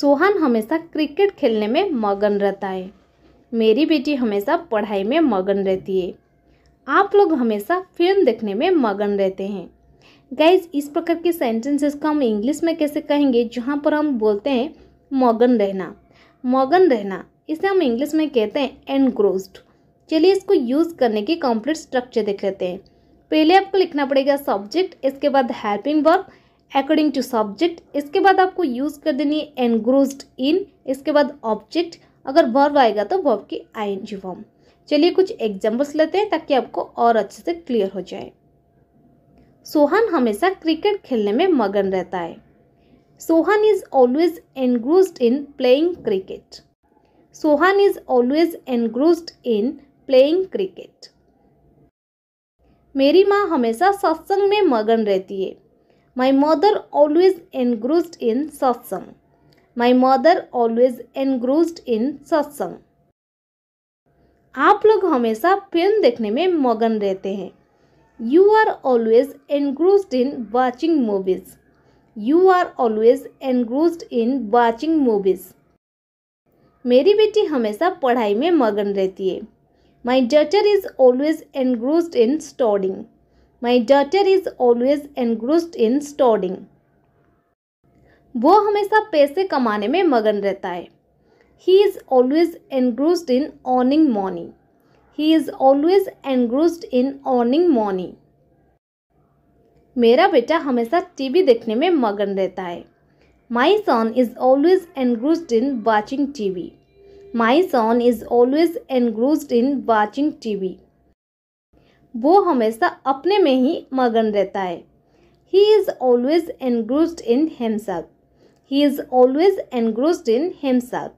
सोहन हमेशा क्रिकेट खेलने में मगन रहता है मेरी बेटी हमेशा पढ़ाई में मगन रहती है आप लोग हमेशा फिल्म देखने में मगन रहते हैं गाइज इस प्रकार के सेंटेंसेस को हम इंग्लिश में कैसे कहेंगे जहाँ पर हम बोलते हैं मगन रहना मगन रहना इसे हम इंग्लिश में कहते हैं एनग्रोस्ड चलिए इसको यूज़ करने की कंप्लीट स्ट्रक्चर देख लेते हैं पहले आपको लिखना पड़ेगा सब्जेक्ट इसके बाद helping work according to subject इसके बाद आपको यूज़ कर देनी है एनग्रोस्ड इन इसके बाद ऑब्जेक्ट अगर वर्ब आएगा तो वर्ब की आई एन जी फॉर्म चलिए कुछ एग्जाम्पल्स लेते हैं ताकि आपको और अच्छे से क्लियर हो जाए सोहन हमेशा क्रिकेट खेलने में मगन रहता है Sohan is always engrossed in playing cricket Sohan is always engrossed in playing cricket मेरी माँ हमेशा सत्संग में मगन रहती है My mother always engrossed in satsang. My mother always engrossed in satsang. आप लोग हमेशा फिल्म देखने में मगन रहते हैं you are always engrossed in watching movies you are always engrossed in watching movies मेरी बेटी हमेशा पढ़ाई में मगन रहती है my daughter is always engrossed in studying my daughter is always engrossed in storing वो हमेशा पैसे कमाने में मगन रहता है he is always engrossed in earning money he is always engrossed इन ऑर्निंग मॉनी मेरा बेटा हमेशा टीवी देखने में मगन रहता है my son is always engrossed in watching TV my son is always engrossed in watching TV वो हमेशा अपने में ही मगन रहता है he is always engrossed in himself he is always engrossed in हेमसाग